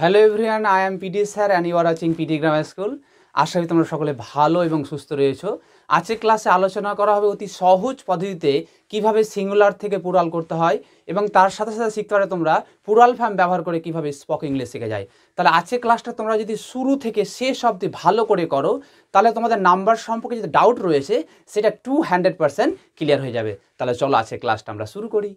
Hello everyone I am PD sir and you are watching PD grammar school আশা করি তোমরা সকলে ভালো এবং সুস্থ রয়েছো আজকে ক্লাসে আলোচনা করা হবে অতি সহজ পদ্ধতিতে কিভাবে সিঙ্গুলার থেকে পুরাল করতে হয় এবং তার সাথে সাথে শিখতে পারে তোমরা পুরাল ফ্যাম ব্যবহার করে কিভাবে স্পক ইংলিশ শিখে যায় তাহলে আজকে ক্লাসটা তোমরা যদি শুরু থেকে শেষ অব্দি ভালো করে করো তাহলে তোমাদের নাম্বার সম্পর্কে যদি ডাউট রয়েছে সেটা টু হান্ড্রেড পার্সেন্ট ক্লিয়ার হয়ে যাবে তাহলে চলো আজকে ক্লাসটা আমরা শুরু করি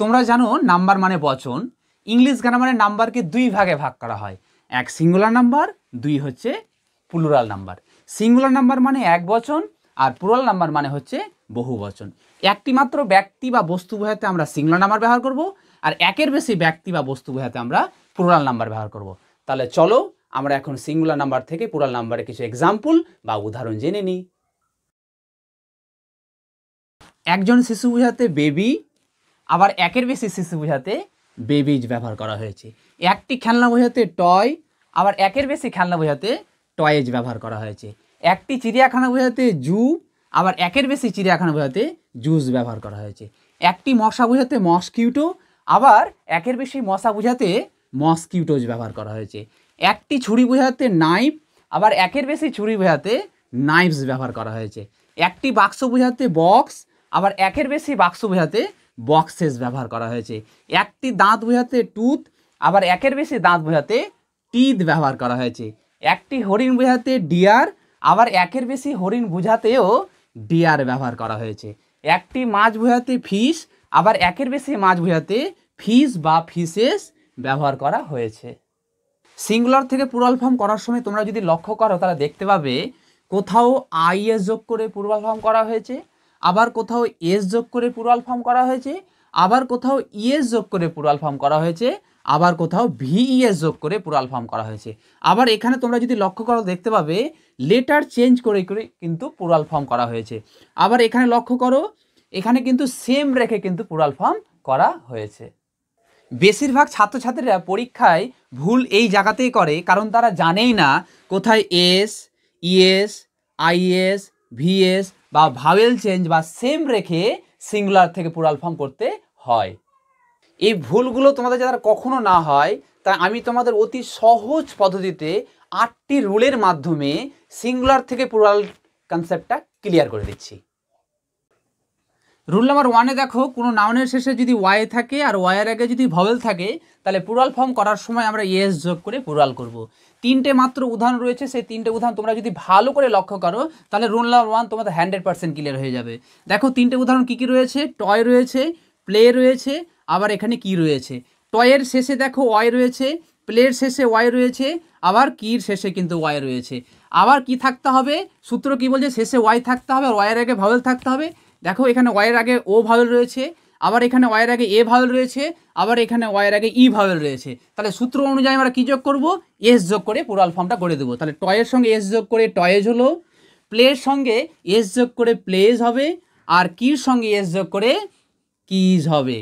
তোমরা জানো নাম্বার মানে বচন ইংলিশ গ্রামারে নাম্বারকে দুই ভাগে ভাগ করা হয় এক সিঙ্গুলার নাম্বার দুই হচ্ছে পুলুরাল নাম্বার সিঙ্গুলার নাম্বার মানে এক বচন আর প্লুরাল নাম্বার মানে হচ্ছে বহু বচন একটি মাত্র ব্যক্তি বা বস্তু বোঝাতে আমরা সিঙ্গুলার নাম্বার ব্যবহার করব আর একের বেশি ব্যক্তি বা বস্তু বোঝাতে আমরা পুরাল নাম্বার ব্যবহার করব তাহলে চলো আমরা এখন সিঙ্গুলার নাম্বার থেকে পুরাল নাম্বারের কিছু এক্সাম্পল বা উদাহরণ জেনে নিই একজন শিশু বোঝাতে বেবি আবার একের বেশি শিশু বোঝাতে বেবিজ ব্যবহার করা হয়েছে একটি খেলনা বোঝাতে টয় আবার একের বেশি খেলনা বোঝাতে টয়েজ ব্যবহার করা হয়েছে একটি চিড়িয়াখানা বোঝাতে জু আবার একের বেশি চিড়িয়াখানা বোঝাতে জুস ব্যবহার করা হয়েছে একটি মশা বোঝাতে মস্কিউটো আবার একের বেশি মশা বোঝাতে মস্কিউটোজ ব্যবহার করা হয়েছে একটি ছুরি বোঝাতে নাইফ আবার একের বেশি ছুরি বোঝাতে নাইফস ব্যবহার করা হয়েছে একটি বাক্স বোঝাতে বক্স আবার একের বেশি বাক্স বোঝাতে বক্সেস ব্যবহার করা হয়েছে একটি দাঁত বোঝাতে টুথ আবার একের বেশি দাঁত বোঝাতে টিথ ব্যবহার করা হয়েছে একটি হরিণ বোঝাতে ডিয়ার আবার একের বেশি হরিণ বোঝাতেও ডিয়ার ব্যবহার করা হয়েছে একটি মাছ বোঝাতে ফিস আবার একের বেশি মাছ বোঝাতে ফিস বা ফিসেস ব্যবহার করা হয়েছে সিঙ্গুলার থেকে পুরাল ফর্ম করার সময় তোমরা যদি লক্ষ্য করো তারা দেখতে পাবে কোথাও আইএস যোগ করে পূর্বাল ফর্ম করা হয়েছে আবার কোথাও এস যোগ করে পুরাল ফর্ম করা হয়েছে আবার কোথাও ইএস e যোগ করে পুরাল ফর্ম করা হয়েছে আবার কোথাও ভিইএস e যোগ করে পুরাল ফর্ম করা হয়েছে আবার এখানে তোমরা যদি লক্ষ্য করো দেখতে পাবে লেটার চেঞ্জ করে করে কিন্তু পুরাল ফর্ম করা হয়েছে আবার এখানে লক্ষ্য করো এখানে কিন্তু সেম রেখে কিন্তু পুরাল ফর্ম করা হয়েছে বেশিরভাগ ছাত্রছাত্রীরা পরীক্ষায় ভুল এই জায়গাতেই করে কারণ তারা জানেই না কোথায় এস ইএস আইএস ভিএস বা ভাওয়েল চেঞ্জ বা সেম রেখে সিঙ্গুলার থেকে পুরাল ফর্ম করতে হয় এই ভুলগুলো তোমাদের যারা কখনো না হয় তা আমি তোমাদের অতি সহজ পদ্ধতিতে আটটি রুলের মাধ্যমে সিঙ্গুলার থেকে পুরাল কনসেপ্টটা ক্লিয়ার করে দিচ্ছি রুল নাম্বার ওয়ানে দেখো কোনো নাউনের শেষে যদি ওয়াই থাকে আর ওয়াইয়ের আগে যদি ভবেল থাকে তাহলে পুরাল ফর্ম করার সময় আমরা ইয়েস যোগ করে পুরাল করব। তিনটে মাত্র উদাহরণ রয়েছে সেই তিনটে উদাহরণ তোমরা যদি ভালো করে লক্ষ্য করো তাহলে রুল নাম্বার ওয়ান তোমাদের হান্ড্রেড পার্সেন্ট ক্লিয়ার হয়ে যাবে দেখো তিনটে উদাহরণ কী কী রয়েছে টয় রয়েছে প্লে রয়েছে আবার এখানে কি রয়েছে টয়ের শেষে দেখো ওয়াই রয়েছে প্লের শেষে ওয়াই রয়েছে আবার কির শেষে কিন্তু ওয়াই রয়েছে আবার কি থাকতে হবে সূত্র কি বলছে শেষে ওয়াই থাকতে হবে আর ওয়াইয়ের আগে ভাওয়েল থাকতে হবে দেখো এখানে ওয়ের আগে ও ভাওয়েল রয়েছে আবার এখানে ওয়ের আগে এ ভাওয়েল রয়েছে আবার এখানে ওয়ের আগে ই e ভাওয়েল রয়েছে তাহলে সূত্র অনুযায়ী আমরা কী যোগ করবো এস যোগ করে পুরো আলফর্মটা করে দেবো তাহলে টয়ের সঙ্গে এস যোগ করে টয়েজ হলো প্লের সঙ্গে এস যোগ করে প্লেজ হবে আর কির সঙ্গে এস যোগ করে কিজ হবে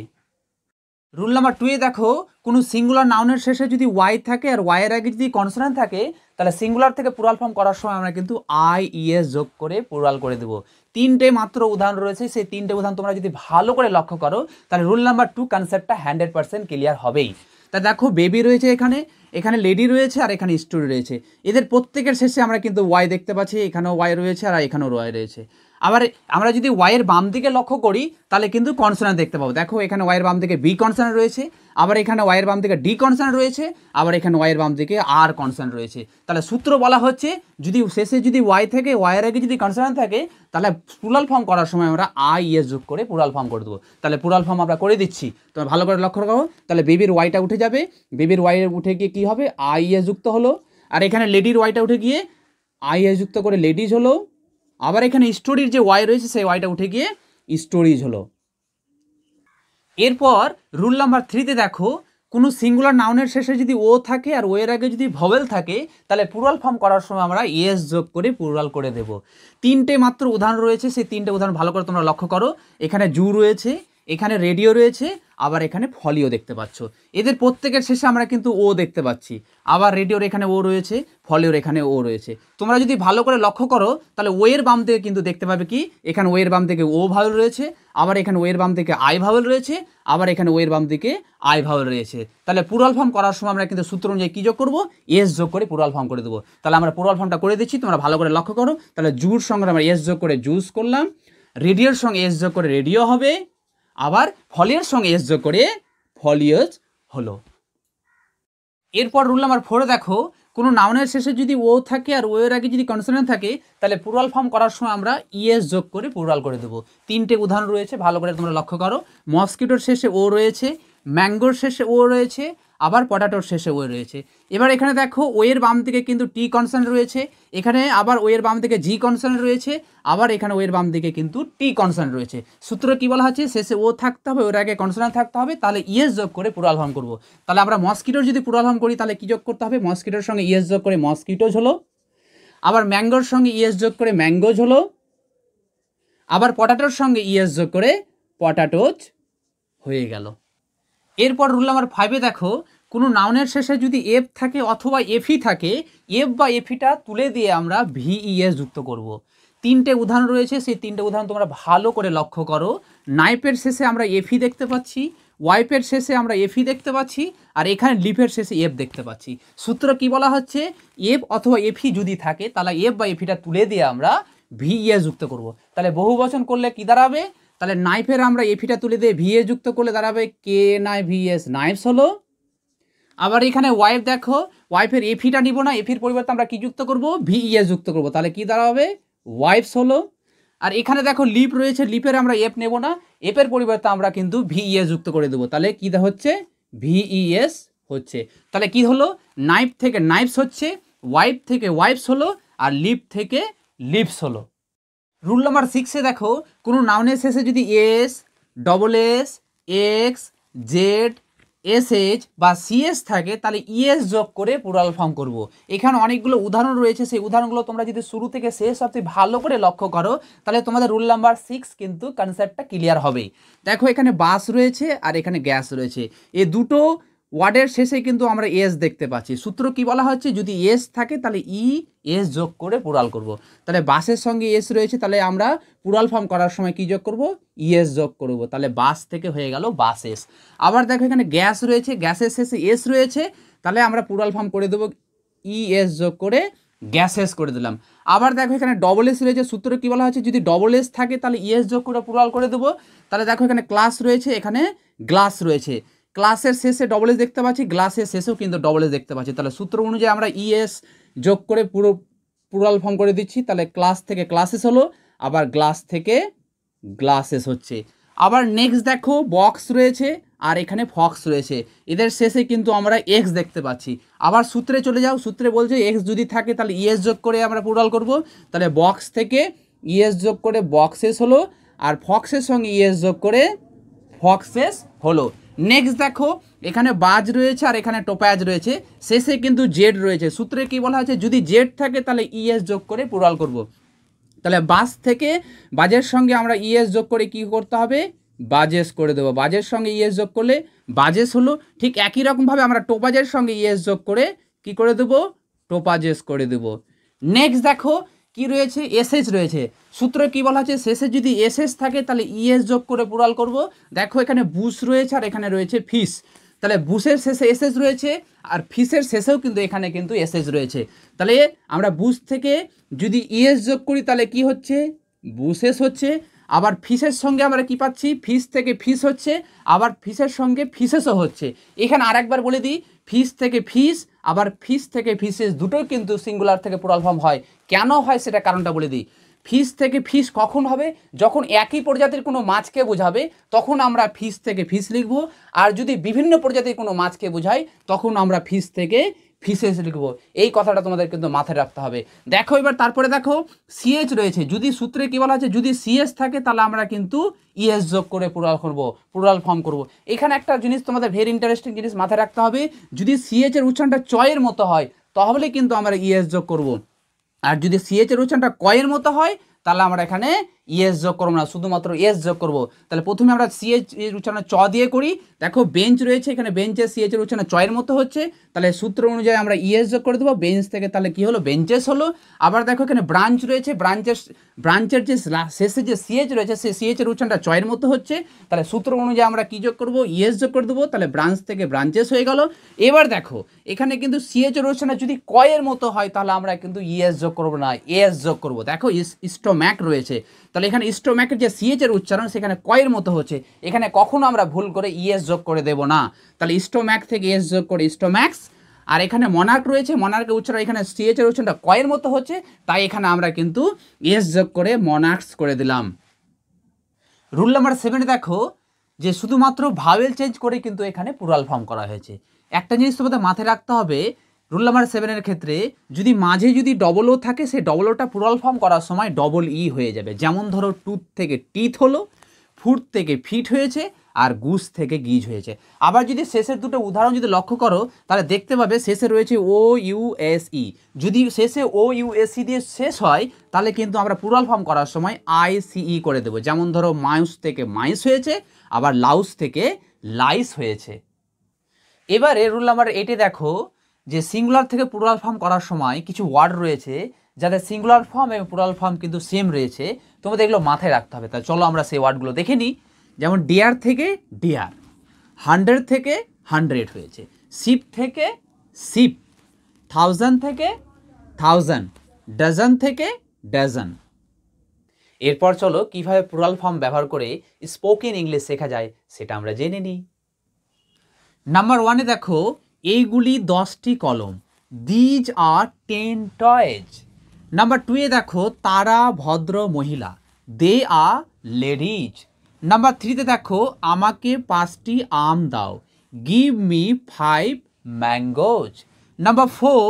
রুল নাম্বার টুয়ে দেখো কোনো সিঙ্গুলার নাউনের শেষে যদি ওয়াই থাকে আর ওয়াইয়ের আগে যদি কনসোনেন্ট থাকে তাহলে সিঙ্গুলার থেকে পুরাল ফর্ম করার সময় আমরা কিন্তু আই ইএস e, যোগ করে পুরাল করে দেব তিনটে মাত্র উদাহরণ রয়েছে সেই তিনটে উদাহরণ তোমরা যদি ভালো করে লক্ষ্য করো তাহলে রুল নাম্বার টু কনসেপ্টটা হান্ড্রেড পার্সেন্ট ক্লিয়ার হবেই তা দেখো বেবি রয়েছে এখানে এখানে লেডি রয়েছে আর এখানে স্টোরি রয়েছে এদের প্রত্যেকের শেষে আমরা কিন্তু ওয়াই দেখতে পাচ্ছি এখানেও ওয়াই রয়েছে আর এখানেও ওয়াই রয়েছে আবার আমরা যদি ওয়াইয়ের বাম দিকে লক্ষ্য করি তাহলে কিন্তু কনসার্ন দেখতে পাবো দেখো এখানে ওয়াইয়ের বাম দিকে বি কনসার্ন রয়েছে আবার এখানে ওয়াইয়ের বাম দিকে ডি কনসার্ন রয়েছে আবার এখানে ওয়াইয়ের বাম দিকে আর কনসার্ন রয়েছে তাহলে সূত্র বলা হচ্ছে যদি শেষে যদি ওয়াই থেকে ওয়াইয়ের আগে যদি কনসার্ন থাকে তাহলে পুরাল ফর্ম করার সময় আমরা আই ইয়ে e, যোগ করে পুরাল ফর্ম করে দেবো তাহলে পুরাল ফর্ম আমরা করে দিচ্ছি তোমরা ভালো করে লক্ষ্য করো তাহলে বেবির ওয়াইটা উঠে যাবে বেবির ওয়াই উঠে গিয়ে কী হবে আই ইয়ে e, যুক্ত হলো আর এখানে লেডির ওয়াইটা উঠে গিয়ে আই এ e, যুক্ত করে লেডিজ হলো আবার এখানে স্টোরির যে ওয়াই রয়েছে সেই ওয়াইটা উঠে গিয়ে স্টোরিজ হলো এরপর রুল নাম্বার থ্রিতে দেখো কোনো সিঙ্গুলার নাউনের শেষে যদি ও থাকে আর ও এর আগে যদি ভবেল থাকে তাহলে পুরাল ফর্ম করার সময় আমরা ইএস যোগ করে পুরাল করে দেব তিনটে মাত্র উদাহরণ রয়েছে সেই তিনটে উদাহরণ ভালো করে তোমরা লক্ষ্য করো এখানে জু রয়েছে এখানে রেডিও রয়েছে আবার এখানে ফলিও দেখতে পাচ্ছ এদের প্রত্যেকের শেষে আমরা কিন্তু ও দেখতে পাচ্ছি আবার রেডিওর এখানে ও রয়েছে ফলিওর এখানে ও রয়েছে তোমরা যদি ভালো করে লক্ষ্য করো তাহলে ওয়ের বাম থেকে কিন্তু দেখতে পাবে কি এখানে ওয়ের বাম থেকে ও ভাওয়েল রয়েছে আবার এখানে ওয়ের বাম থেকে আই ভাওয়েল রয়েছে আবার এখানে ওয়ের বাম দিকে আই ভাওয়েল রয়েছে তাহলে পুরাল ফর্ম করার সময় আমরা কিন্তু সূত্র অনুযায়ী কী যোগ করবো এস যোগ করে পুরাল ফর্ম করে দেবো তাহলে আমরা পুরাল ফর্মটা করে দিচ্ছি তোমরা ভালো করে লক্ষ্য করো তাহলে জুর সঙ্গে আমরা এস যোগ করে জুস করলাম রেডিওর সঙ্গে এস যোগ করে রেডিও হবে আবার ফলের সঙ্গে এস যোগ করে ফলিয়জ হলো এরপর রুল নাম্বার ফোরে দেখো কোনো নাউনের শেষে যদি ও থাকে আর ওয়ের আগে যদি কনসোনেন্ট থাকে তাহলে পুরাল ফর্ম করার সময় আমরা ইএস e যোগ করে পুরাল করে দেবো তিনটে উদাহরণ রয়েছে ভালো করে তোমরা লক্ষ্য করো মস্কিটোর শেষে ও রয়েছে ম্যাঙ্গোর শেষে ও রয়েছে আবার পটাটোর শেষে ওয়ে রয়েছে এবার এখানে দেখো ওয়ের বাম দিকে কিন্তু টি কনসার্ন রয়েছে এখানে আবার ওয়ের বাম দিকে জি কনসার্ন রয়েছে আবার এখানে ওয়ের বাম দিকে কিন্তু টি কনসার্ন রয়েছে সূত্র কি বলা হচ্ছে শেষে ও থাকতে হবে ওর আগে কনসার্ন থাকতে হবে তাহলে ইয়েস যোগ করে পুরালহম করব তাহলে আমরা মস্কিটোর যদি পুরালহম করি তাহলে কি যোগ করতে হবে মস্কিটোর সঙ্গে ইয়েস যোগ করে মস্কিটোজ হলো আবার ম্যাঙ্গোর সঙ্গে ইয়েস যোগ করে ম্যাঙ্গোজ হলো আবার পটাটোর সঙ্গে ইয়েস যোগ করে পটাটোজ হয়ে গেল এরপর রুল নাম্বার ফাইভে দেখো কোনো নাউনের শেষে যদি এফ থাকে অথবা এফই থাকে এফ বা এফিটা তুলে দিয়ে আমরা ভিইএস e যুক্ত করব। তিনটে উদাহরণ রয়েছে সেই তিনটে উদাহরণ তোমরা ভালো করে লক্ষ্য করো নাইপের শেষে আমরা এফি দেখতে পাচ্ছি ওয়াইপের শেষে আমরা এফি দেখতে পাচ্ছি আর এখানে লিফের শেষে এফ দেখতে পাচ্ছি সূত্র কি বলা হচ্ছে এফ অথবা এফি যদি থাকে তাহলে এফ বা এফিটা তুলে দিয়ে আমরা ভিইএস e যুক্ত করব। তাহলে বহু বচন করলে কী দাঁড়াবে তাহলে নাইফের আমরা এফিটা তুলে দিয়ে ভিএ যুক্ত করলে দাঁড়াবে কে নাই ভিএস নাইফস হলো আবার এখানে ওয়াইফ দেখো ওয়াইফের এফিটা নিব না এফির পরিবর্তে আমরা কি যুক্ত করব ভিএস e যুক্ত করব তাহলে কি দাঁড়াবে ওয়াইফস হলো আর এখানে দেখো লিপ রয়েছে লিপের আমরা এফ নেব না এফের পরিবর্তে আমরা কিন্তু ভিএস e যুক্ত করে দেবো তাহলে কী হচ্ছে ভিইএস e হচ্ছে তাহলে কি হলো নাইফ থেকে নাইফস হচ্ছে ওয়াইফ থেকে ওয়াইফস হলো আর লিপ থেকে লিপস হলো রুল নাম্বার সিক্সে দেখো কোনো নাউনের শেষে যদি S double S X Z SH বা সিএস থাকে তাহলে ইএস e যোগ করে পুরাল ফর্ম করব। এখানে অনেকগুলো উদাহরণ রয়েছে সেই উদাহরণগুলো তোমরা যদি শুরু থেকে শেষ অবধি ভালো করে লক্ষ্য করো তাহলে তোমাদের রুল নাম্বার সিক্স কিন্তু কনসেপ্টটা ক্লিয়ার হবে দেখো এখানে বাস রয়েছে আর এখানে গ্যাস রয়েছে এ দুটো ওয়ার্ডের শেষে কিন্তু আমরা এস দেখতে পাচ্ছি সূত্র কি বলা হচ্ছে যদি এস থাকে তাহলে ই এস যোগ করে পুরাল করব। তাহলে বাসের সঙ্গে এস রয়েছে তাহলে আমরা পুরাল ফর্ম করার সময় কি যোগ করব ইএস যোগ করব তাহলে বাস থেকে হয়ে গেল বাস এস আবার দেখো এখানে গ্যাস রয়েছে গ্যাসের শেষে এস রয়েছে তাহলে আমরা পুরাল ফর্ম করে দেবো ইএস যোগ করে গ্যাসেস করে দিলাম আবার দেখো এখানে ডবল এস রয়েছে সূত্র কী বলা হচ্ছে যদি ডবল এস থাকে তাহলে ইএস যোগ করে পুরাল করে দেবো তাহলে দেখো এখানে ক্লাস রয়েছে এখানে গ্লাস রয়েছে ক্লাসের শেষে ডবল এস দেখতে পাচ্ছি গ্লাসের শেষেও কিন্তু ডবল এস দেখতে পাচ্ছি তাহলে সূত্র অনুযায়ী আমরা ইএস e যোগ করে পুরো পুরাল ফর্ম করে দিচ্ছি তাহলে ক্লাস থেকে ক্লাসেস হলো আবার গ্লাস থেকে গ্লাসেস হচ্ছে আবার নেক্সট দেখো বক্স রয়েছে আর এখানে ফক্স রয়েছে এদের শেষে কিন্তু আমরা এক্স দেখতে পাচ্ছি আবার সূত্রে চলে যাও সূত্রে বলছে এক্স যদি থাকে তাহলে ইএস e যোগ করে আমরা পুরাল করব তাহলে বক্স থেকে ইএস e যোগ করে বক্সেস হলো আর ফক্সের সঙ্গে ইএস যোগ করে ফক্সেস হলো নেক্সট দেখো এখানে বাজ রয়েছে আর এখানে টোপায়াজ রয়েছে শেষে কিন্তু জেড রয়েছে সূত্রে কি বলা আছে যদি জেড থাকে তাহলে ইএস e যোগ করে পুরাল করব। তাহলে বাস থেকে বাজের সঙ্গে আমরা ইএস e যোগ করে কি করতে হবে বাজেস করে দেবো বাজের সঙ্গে ইএস e যোগ করলে বাজেস হলো ঠিক একই রকমভাবে আমরা টোপাজের সঙ্গে ইএস যোগ করে কি করে দেবো টোপাজেস করে দেবো নেক্সট দেখো কি রয়েছে এসএস রয়েছে সূত্র কি বলা হচ্ছে শেষে যদি এসএস থাকে তাহলে ইএস e যোগ করে পুরাল করব দেখো এখানে বুস রয়েছে আর এখানে রয়েছে ফিস তাহলে বুসের শেষে এসএস রয়েছে আর ফিসের শেষেও কিন্তু এখানে কিন্তু এসএস রয়েছে তাহলে আমরা বুস থেকে যদি ইএস e যোগ করি তাহলে কি হচ্ছে বুসেস হচ্ছে আবার ফিসের সঙ্গে আমরা কি পাচ্ছি ফিস থেকে ফিস হচ্ছে আবার ফিসের সঙ্গে ফিসেসও হচ্ছে এখানে আরেকবার বলে দিই ফিস থেকে ফিস আবার ফিস থেকে ফিসেস দুটোই কিন্তু সিঙ্গুলার থেকে পুরাল ফর্ম হয় কেন হয় সেটা কারণটা বলে দিই ফিস থেকে ফিস কখন হবে যখন একই প্রজাতির কোনো মাছকে বোঝাবে তখন আমরা ফিস থেকে ফিস লিখব আর যদি বিভিন্ন প্রজাতির কোনো মাছকে বোঝাই তখন আমরা ফিস থেকে ফিসেস লিখব এই কথাটা তোমাদের কিন্তু মাথায় রাখতে হবে দেখো এবার তারপরে দেখো সিএচ রয়েছে যদি সূত্রে কী বলা আছে যদি সিএস থাকে তাহলে আমরা কিন্তু ইএস e যোগ করে পুরাল করব পুরাল ফর্ম করব এখানে একটা জিনিস তোমাদের ভেরি ইন্টারেস্টিং জিনিস মাথায় রাখতে হবে যদি সিএচের এর উচ্চারণটা চয়ের মতো হয় তাহলে কিন্তু আমরা ইএস e যোগ করব আর যদি সিএচের এর উচ্চারণটা কয়ের মতো হয় তাহলে আমরা এখানে ইএস যোগ করবো না শুধুমাত্র এস যোগ করবো তাহলে প্রথমে আমরা সিএচ এর উচ্চারণ চ দিয়ে করি দেখো বেঞ্চ রয়েছে এখানে বেঞ্চের সিএচ এর উচ্চারণ চয়ের মতো হচ্ছে তাহলে সূত্র অনুযায়ী আমরা ইএস যোগ করে দেবো বেঞ্চ থেকে তাহলে কি হলো বেঞ্চেস হলো আবার দেখো এখানে ব্রাঞ্চ রয়েছে ব্রাঞ্চের ব্রাঞ্চের যে শেষে যে সিএচ রয়েছে সেই সিএচ এর উচ্চারণটা চয়ের মতো হচ্ছে তাহলে সূত্র অনুযায়ী আমরা কি যোগ করবো ইএস যোগ করে দেবো তাহলে ব্রাঞ্চ থেকে ব্রাঞ্চেস হয়ে গেল এবার দেখো এখানে কিন্তু সিএচ এর উচ্চারণটা যদি কয়ের মতো হয় তাহলে আমরা কিন্তু ইএস যোগ করবো না এস যোগ করবো দেখো ইস্টোম্যাক রয়েছে তাহলে এখানে স্টোম্যাকের যে সিএচের উচ্চারণ সেখানে কয়ের মতো হচ্ছে এখানে কখনো আমরা ভুল করে ইএস e যোগ করে দেব না তাহলে স্টোম্যাক থেকে এস e যোগ করে স্টোম্যাক্স আর এখানে মনার্ক রয়েছে মনার্কের উচ্চারণ এখানে সিএচের উচ্চারণটা কয়ের মতো হচ্ছে তাই এখানে আমরা কিন্তু এস e যোগ করে মনার্কস করে দিলাম রুল নাম্বার সেভেনে দেখো যে শুধুমাত্র ভাওয়েল চেঞ্জ করে কিন্তু এখানে পুরাল ফর্ম করা হয়েছে একটা জিনিস তোমাদের মাথায় রাখতে হবে রুল নাম্বার সেভেনের ক্ষেত্রে যদি মাঝে যদি ডবল ও থাকে সে ডবল ওটা পুরাল ফর্ম করার সময় ডবল ই হয়ে যাবে যেমন ধরো টুথ থেকে টিথ হলো ফুট থেকে ফিট হয়েছে আর গুস থেকে গিজ হয়েছে আবার যদি শেষের দুটো উদাহরণ যদি লক্ষ্য করো তাহলে দেখতে পাবে শেষে রয়েছে ও ইউএসই e। যদি শেষে ও ইউএসই e দিয়ে শেষ হয় তাহলে কিন্তু আমরা পুরাল ফর্ম করার সময় আইসিই e করে দেবো যেমন ধরো মায়ুস থেকে মাইস হয়েছে আবার লাউস থেকে লাইস হয়েছে এবারে রুল নাম্বার এটে দেখো যে সিঙ্গুলার থেকে পুরাল ফর্ম করার সময় কিছু ওয়ার্ড রয়েছে যাদের সিঙ্গুলার ফর্ম এবং পুরাল ফর্ম কিন্তু সেম রয়েছে তোমাদের এগুলো মাথায় রাখতে হবে তাহলে চলো আমরা সেই ওয়ার্ডগুলো দেখে নিই যেমন ডিয়ার থেকে ডিয়ার হান্ড্রেড থেকে হান্ড্রেড হয়েছে সিপ থেকে সিপ থাউজেন্ড থেকে থাউজেন্ড ডজন থেকে ডজন এরপর চলো কিভাবে পুরাল ফর্ম ব্যবহার করে স্পোকেন ইংলিশ শেখা যায় সেটা আমরা জেনে নিই নাম্বার ওয়ানে দেখো এইগুলি দশটি কলম these are ten toys number two দেখো তারা ভদ্র মহিলা দে আর লেডিজ নাম্বার থ্রিতে দেখো আমাকে পাঁচটি আম দাও give me five mangoes number four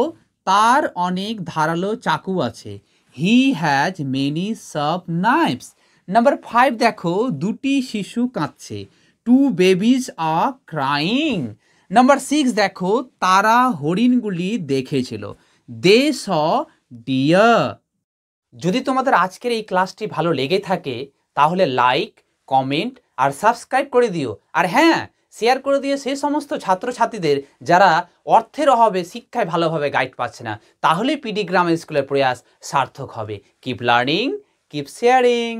তার অনেক ধারালো চাকু আছে he has many sharp knives number five দেখো দুটি শিশু কাঁদছে two babies are crying number six দেখো তারা হরিণগুলি দেখেছিল দে স ডিয়ার যদি তোমাদের আজকের এই ক্লাসটি ভালো লেগে থাকে তাহলে লাইক কমেন্ট আর সাবস্ক্রাইব করে দিও আর হ্যাঁ শেয়ার করে দিয়ে সেই সমস্ত ছাত্রছাত্রীদের যারা অর্থের অভাবে শিক্ষায় ভালোভাবে গাইড পাচ্ছে না তাহলে পিডি গ্রাম স্কুলের প্রয়াস সার্থক হবে কিপ লার্নিং কিপ শেয়ারিং